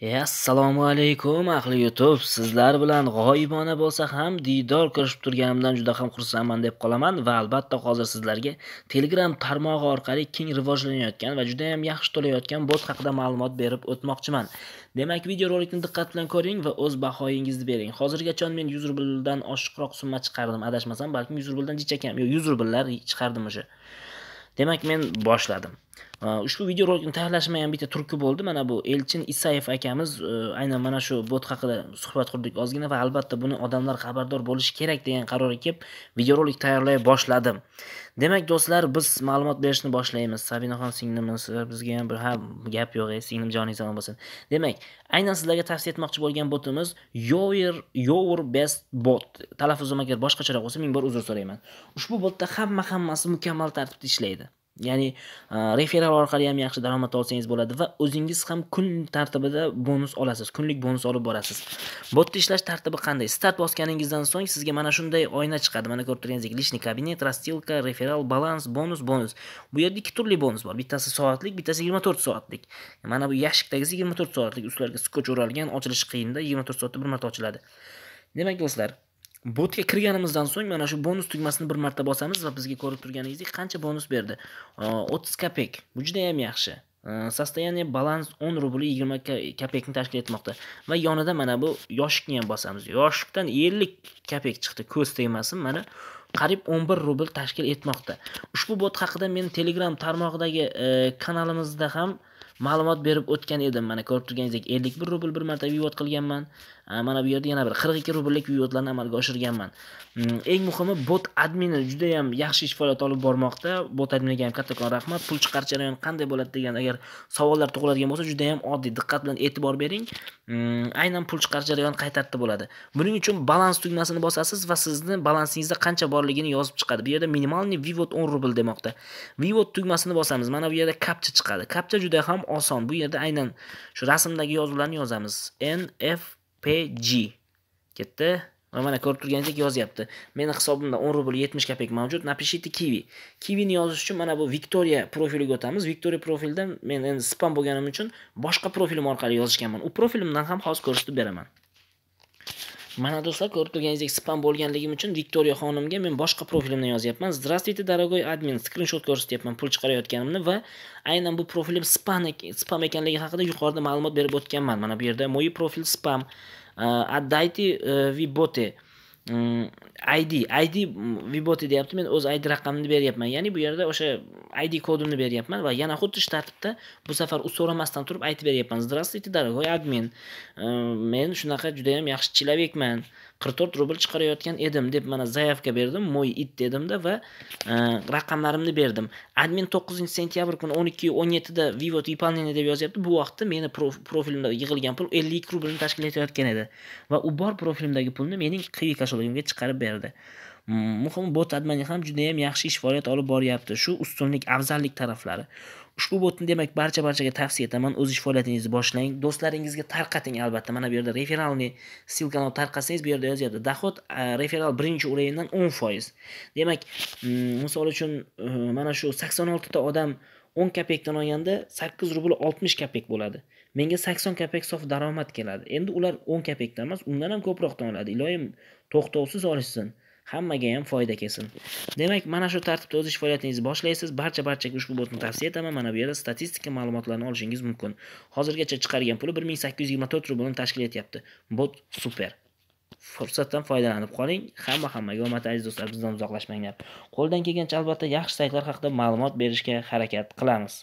assalomu alaykum ahli youtube sizlar bilan g'oyibona bo'lsa ham diydor ko'rishib turganimdan juda ham xursandman deb qolaman va albatta hozir sizlarga telegram tarmog'i orqali keng rivojlanayotgan va juda yam yaxshi to'layotgan bot haqida ma'lumot berib o'tmoqchiman demak videorolikni diqqat bilan ko'ring va o'z bahoyingizni bering hozirgacha men yuz rubldan oshiqroq summa chiqardim adashmasam balkim yuz rubldan jichakam yo yuz rubllar chiqardim o'sha demak men boshladim ushbu videorolikni tayyorlashim ham bitta turtki bo'ldi mana bu elchin isayev akamiz aynan mana shu bot haqida suhbat qurdik ozgina va albatta buni odamlar xabardor bo'lishi kerak degan qarorga kelib videorolik tayyorlay boshladim demak do'stlar biz ma'lumot berishni boshlaymiz sabinaxon singlimiz bizga ham bir ha gap yo'q singlim joning salom bo'lsin demak aynan sizlarga tavsiya etmoqchi bo'lgan botimiz yoer yover best bot talaffuzim agar boshqacharoq bo'lsa ming bor uzr so'rayman ushbu botda hamma hammasi mukammal tartibda ishlaydi ya'ni e, referral orqali ham yaxshi daromad olsangiz bo'ladi va o'zingiz ham kun tartibida bonus olasiz kunlik bonus olib borasiz bu yerda ishlash tartibi qanday start bosganingizdan so'ng sizga mana shunday oyna chiqadi mana ko'rib turganingizdek личный kabinet rastilka referral balans bonus bonus bu yerda ikki turli bonus bor bittasi soatlik bittasi yigirma to'rt soatlik mana bu yashikdagisi yigirma to'rt soatlik ustiga skotch o'ralgan ochilishi qiyinda yigirma to'rt soatda bir marta ochiladi demak do'stlar botga kirganimizdan so'ng mana shu bonus tugmasini bir marta bosamiz va bizga ko'rib turganingizdek qancha bonus berdi o'ttiz kopek bu juda yam yaxshi состояние balans o'n rubl yigirma kopekni tashkil etmoqda va yonida mana bu yoshikni ham bosamiz yoshikdan ellik kopek chiqdi ko'z tegmasin mana qariyb 11 rubl tashkil etmoqda ushbu bot haqida men telegram tarmog'idagi e, kanalimizda ham ma'lumot berib o'tgan edim mana ko'rib turganingizdek 51 rubl bir marta vivod qilganman mana bu yerda yana bir 42 rubllik uyotlarni amalga oshirganman mm, eng muhimi bot admini juda ham yaxshi ish faoliyat olib bormoqda bot adminiga ham kattakon rahmat pul chiqarish jarayoni qanday bo'ladi degan agar savollar tug'iladigan bo'lsa juda ham oddiy diqqat bilan e'tibor bering mm, aynan pul chiqarish jarayoni qay tartibda bo'ladi buning uchun balans tugmasini bosasiz va sizni balansingizda qancha borligini yozib chiqadi bu yerda minimalniy vivot 10 rubl demoqda vivot tugmasini bosamiz mana bu yerda kapcha chiqadi kapcha juda ham oson bu yerda aynan shu rasmdagi yozuvlarni yozamiz n f pg ketdi mana ko'rib turganingizdek yozyapti meni hisobimda 10 rubl 70 kopek mavjud Kiwi. kivi kivini yozish uchun mana bu viktoriya profiliga o'tamiz viktoriya profildan men endi spam bo'lganim uchun boshqa profilim orqali yozishganman u profilimdan ham hozir ko'rsatib beraman Mana do'stlar ko'rib turganingizdek spam bo'lganligim uchun Viktoriya xonimga men boshqa profilimdan yozyapman. Здравствуйте, дорогой admin. Скринshot ko'rsatyapman pul chiqarayotganimni va aynan bu profilim spam spam ekanligi haqida yuqorida ma'lumot berib o'tganman. Mana bu yerda moy profil spam. Э, отдайте э, ви uh, Mm, id id viboti mm, deyapti men o'z id raqamimni beryapman ya'ni bu yerda o'sha id kodimni beryapman va yana xuddi shu tartibda bu safar u so'ramasdan turib aytib beryapman здравствуйте дорогой admin э, men shunaqa juda ham yaxshi chilavekman qirq to'rt rubl chiqarayotgan edim deb mana заявка berdim мой it dedimda va e, raqamlarimni berdim admin to'qqizinchi sentyabr kuni o'n ikki o'n yettida выполнение deb yozyapti bu vaqtda meni profilimda yig'ilgan pul ellik rublni tashkil etayotgan edi va u bor profilimdagi pulni mening kvika boshlig'imga chiqarib berdi muhimi bot admini ham juda ham yaxshi ish faoliyat olib boryapti shu ustunlik afzallik taraflari ushbu botni demak barcha barchaga tavsiya etaman o'z ish faoliyatingizni boshlang do'stlaringizga tarqating albatta mana bu yerda referalniy ссылканы tarqatsangiz bu yerda yozyapti dohod e, referal birinchi уровеньdan o'n foiz demak misol uchun e, mana shu sakson oltita odam o'n kopekdan olganda sakkiz rubl oltmish kopek bo'ladi menga sakson kopek sof daromad keladi endi ular o'n kopekdan emas undan ham ko'proqdan oladi iloyim to'xtovsiz olishsin hammaga ham foyda kelsin demak mana shu tartibda o'z ish faoliyatingizni boshlaysiz barcha barchaga ushbu botni tavsiya etaman mana bu yerda statistika ma'lumotlarini olishingiz mumkin hozirgacha chiqargan puli bir ming sakkiz yuz yigirma to'rt rublni tashkil etyapti bot super fursatdan foydalanib qoling hamma hammaga omad aziz do'stlar bizdan uzoqlashmanglar qo'ldan kelgancha albatta yaxshi saytlar haqida ma'lumot berishga harakat qilamiz